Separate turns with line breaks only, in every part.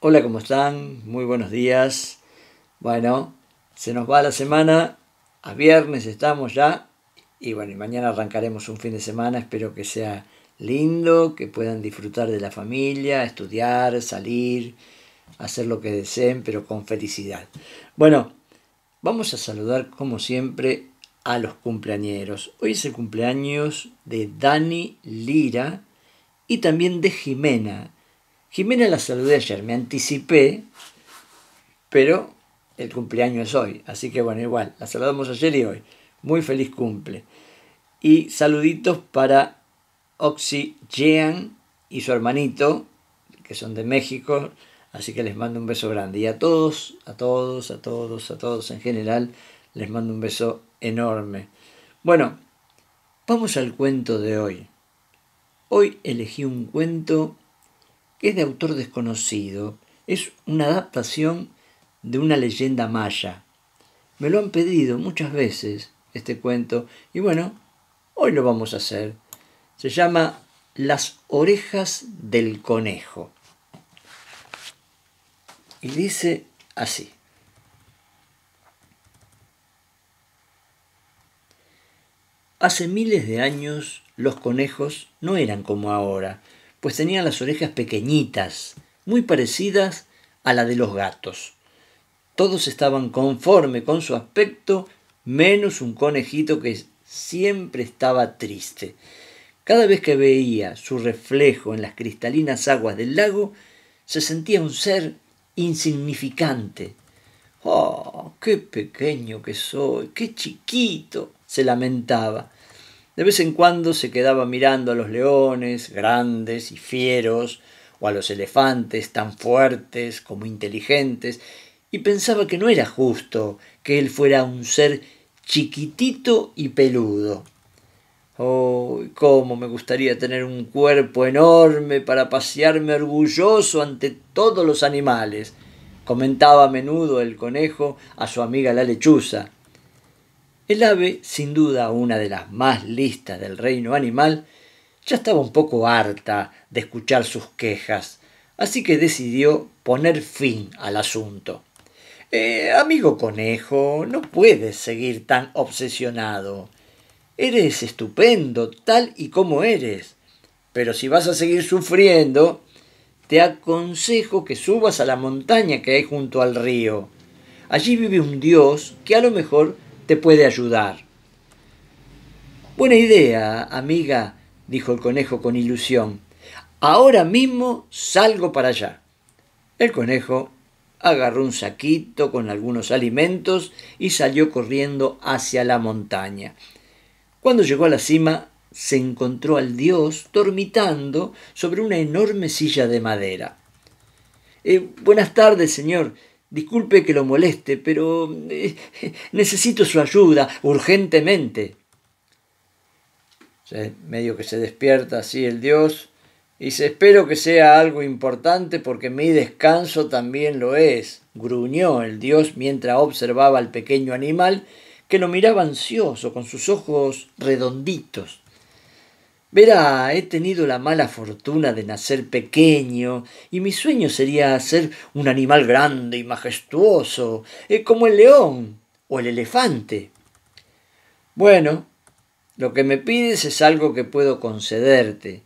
Hola, ¿cómo están? Muy buenos días. Bueno, se nos va la semana, a viernes estamos ya y bueno, mañana arrancaremos un fin de semana, espero que sea lindo, que puedan disfrutar de la familia, estudiar, salir, hacer lo que deseen, pero con felicidad. Bueno, vamos a saludar como siempre a los cumpleañeros. Hoy es el cumpleaños de Dani Lira y también de Jimena. Jimena la saludé ayer, me anticipé, pero el cumpleaños es hoy, así que bueno, igual, la saludamos ayer y hoy. Muy feliz cumple. Y saluditos para Oxy Jean y su hermanito, que son de México, así que les mando un beso grande. Y a todos, a todos, a todos, a todos en general, les mando un beso enorme. Bueno, vamos al cuento de hoy. Hoy elegí un cuento que es de autor desconocido. Es una adaptación de una leyenda maya. Me lo han pedido muchas veces este cuento y bueno, hoy lo vamos a hacer. Se llama Las orejas del conejo. Y dice así. Hace miles de años los conejos no eran como ahora, pues tenía las orejas pequeñitas, muy parecidas a la de los gatos. Todos estaban conforme con su aspecto, menos un conejito que siempre estaba triste. Cada vez que veía su reflejo en las cristalinas aguas del lago, se sentía un ser insignificante. ¡Oh, qué pequeño que soy! ¡Qué chiquito! se lamentaba. De vez en cuando se quedaba mirando a los leones, grandes y fieros, o a los elefantes, tan fuertes como inteligentes, y pensaba que no era justo que él fuera un ser chiquitito y peludo. Oh, cómo me gustaría tener un cuerpo enorme para pasearme orgulloso ante todos los animales, comentaba a menudo el conejo a su amiga la lechuza, el ave, sin duda una de las más listas del reino animal, ya estaba un poco harta de escuchar sus quejas, así que decidió poner fin al asunto. Eh, amigo conejo, no puedes seguir tan obsesionado. Eres estupendo tal y como eres, pero si vas a seguir sufriendo, te aconsejo que subas a la montaña que hay junto al río. Allí vive un dios que a lo mejor te puede ayudar. Buena idea, amiga, dijo el conejo con ilusión. Ahora mismo salgo para allá. El conejo agarró un saquito con algunos alimentos y salió corriendo hacia la montaña. Cuando llegó a la cima, se encontró al dios dormitando sobre una enorme silla de madera. Eh, buenas tardes, señor. Disculpe que lo moleste, pero eh, necesito su ayuda urgentemente. medio que se despierta así el dios y se espero que sea algo importante porque mi descanso también lo es. Gruñó el dios mientras observaba al pequeño animal que lo miraba ansioso con sus ojos redonditos. Verá, he tenido la mala fortuna de nacer pequeño, y mi sueño sería ser un animal grande y majestuoso, es eh, como el león o el elefante. Bueno, lo que me pides es algo que puedo concederte,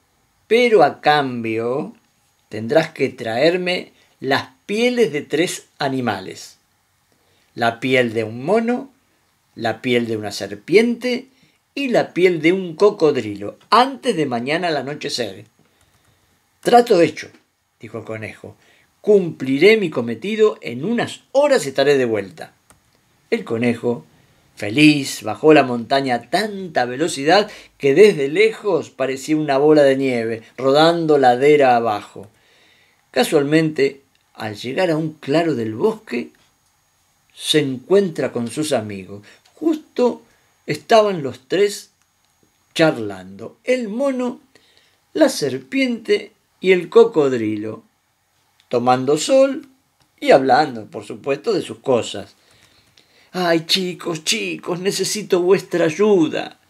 pero a cambio tendrás que traerme las pieles de tres animales. La piel de un mono, la piel de una serpiente y la piel de un cocodrilo antes de mañana al anochecer. Trato hecho, dijo el conejo. Cumpliré mi cometido, en unas horas estaré de vuelta. El conejo, feliz, bajó la montaña a tanta velocidad que desde lejos parecía una bola de nieve, rodando ladera abajo. Casualmente, al llegar a un claro del bosque, se encuentra con sus amigos, justo Estaban los tres charlando, el mono, la serpiente y el cocodrilo, tomando sol y hablando, por supuesto, de sus cosas. Ay, chicos, chicos, necesito vuestra ayuda.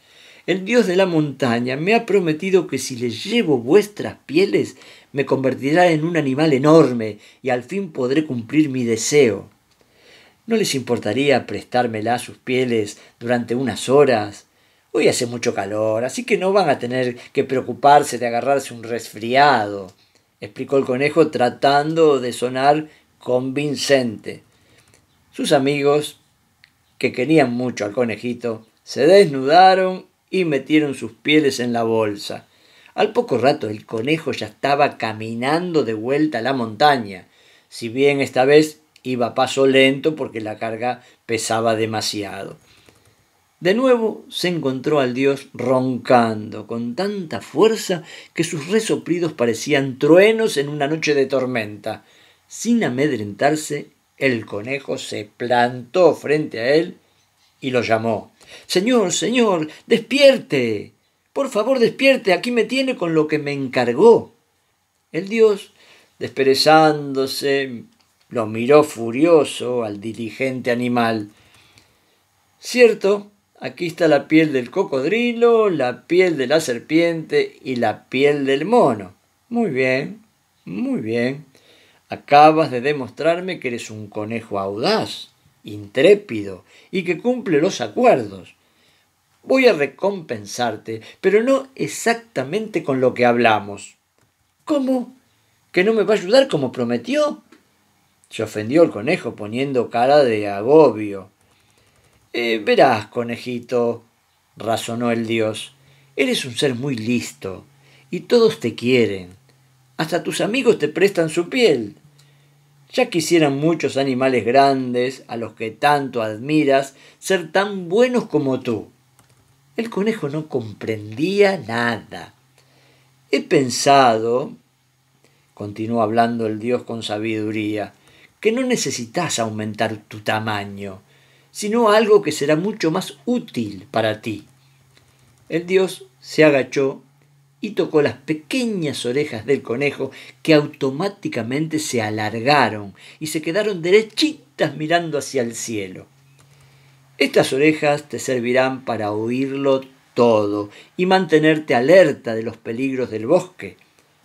El dios de la montaña me ha prometido que si les llevo vuestras pieles, me convertirá en un animal enorme y al fin podré cumplir mi deseo. ¿No les importaría prestármela a sus pieles durante unas horas? Hoy hace mucho calor, así que no van a tener que preocuparse de agarrarse un resfriado, explicó el conejo tratando de sonar convincente. Sus amigos, que querían mucho al conejito, se desnudaron y metieron sus pieles en la bolsa. Al poco rato el conejo ya estaba caminando de vuelta a la montaña, si bien esta vez iba paso lento porque la carga pesaba demasiado. De nuevo se encontró al dios roncando con tanta fuerza que sus resoplidos parecían truenos en una noche de tormenta. Sin amedrentarse, el conejo se plantó frente a él y lo llamó. Señor, señor, despierte. Por favor, despierte. Aquí me tiene con lo que me encargó. El dios, desperezándose, lo miró furioso al diligente animal. Cierto, aquí está la piel del cocodrilo, la piel de la serpiente y la piel del mono. Muy bien, muy bien. Acabas de demostrarme que eres un conejo audaz, intrépido y que cumple los acuerdos. Voy a recompensarte, pero no exactamente con lo que hablamos. ¿Cómo? ¿Que no me va a ayudar como prometió? Se ofendió el conejo poniendo cara de agobio. Eh, verás, conejito, razonó el dios, eres un ser muy listo, y todos te quieren. Hasta tus amigos te prestan su piel. Ya quisieran muchos animales grandes, a los que tanto admiras, ser tan buenos como tú. El conejo no comprendía nada. He pensado, continuó hablando el dios con sabiduría, que no necesitas aumentar tu tamaño, sino algo que será mucho más útil para ti. El dios se agachó y tocó las pequeñas orejas del conejo que automáticamente se alargaron y se quedaron derechitas mirando hacia el cielo. Estas orejas te servirán para oírlo todo y mantenerte alerta de los peligros del bosque.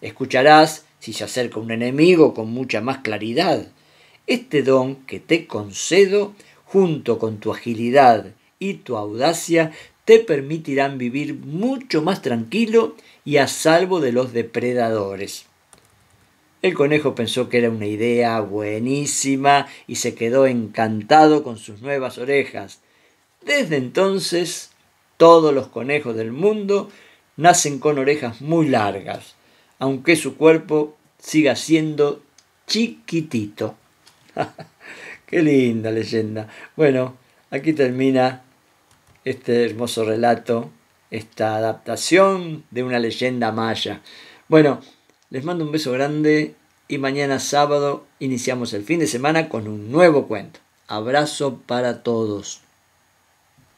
Escucharás si se acerca un enemigo con mucha más claridad. Este don que te concedo, junto con tu agilidad y tu audacia, te permitirán vivir mucho más tranquilo y a salvo de los depredadores. El conejo pensó que era una idea buenísima y se quedó encantado con sus nuevas orejas. Desde entonces, todos los conejos del mundo nacen con orejas muy largas, aunque su cuerpo siga siendo chiquitito. Qué linda leyenda. Bueno, aquí termina este hermoso relato, esta adaptación de una leyenda maya. Bueno, les mando un beso grande y mañana sábado iniciamos el fin de semana con un nuevo cuento. Abrazo para todos.